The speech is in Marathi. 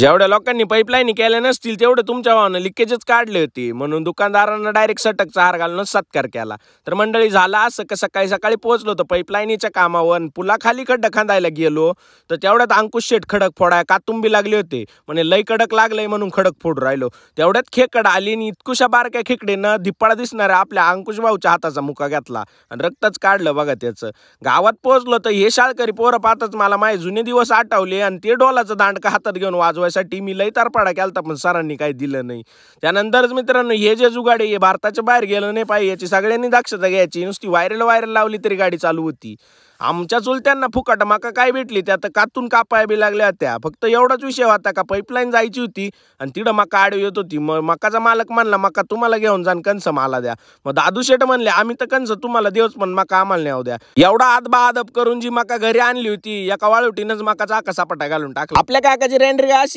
जेवढ्या लोकांनी पाईपलाईन केल्या नसतील तेवढे तुमच्या भावानं लिकेजच काढले होते म्हणून दुकानदारांना डायरेक्ट सटकचा हार घालून सत्कार केला तर मंडळी झाला असं का सकाळी सकाळी पोहोचलो तर पाईपलाईनीच्या कामावर पुलाखाली खड्डा खांदायला गेलो तर तेवढ्यात अंकुश शेठ खडक फोडाय कातुंबी लागले होते म्हणे लय कडक लागलंय म्हणून खडक फोड राहिलो तेवढ्यात खेकड आली आणि इतकुशा बारक्या खेकडेनं धिप्पाळा दिसणाऱ्या आपल्या अंकुश भाऊच्या हाताचा मुका घातला आणि रक्तच काढलं बघा त्याचं गावात पोहोचलो तर हे शाळकरी पोरं पाहताच मला माझे जुने दिवस आठवले आणि ते डोलाचं दांडका हातात घेऊन वाजवून ठेवायसाठी मी लई तारपाडा केला पण सरांनी काही दिलं नाही त्यानंतरच मित्रांनो हे जे जुगाडे हे भारताच्या बाहेर गेलं नाही पाहिजे याची सगळ्यांनी दक्षता घ्यायची नुसती व्हायरल व्हायरल लावली तरी गाडी चालू होती आमच्या चुलत्यांना फुकट माका काय भेटली त्यात कातून कापाय बी लागल्या होत्या फक्त एवढाच विषय होता का पाईपलाईन जायची होती आणि तिथं मका आडव येत होती मग मकाचा मालक म्हणला मका तुम्हाला घेऊन जाण कंस मला द्या मग दादू शेट म्हणले आम्ही तर कंस तुम्हाला देऊच पण मका आम्हाला न्याव द्या एवढा आदबा आदब करून जी मका घरी आणली होती एका वाळवटीनंच माका चाका सापटा घालून टाकला आपल्या काकाची रेंडरी अशी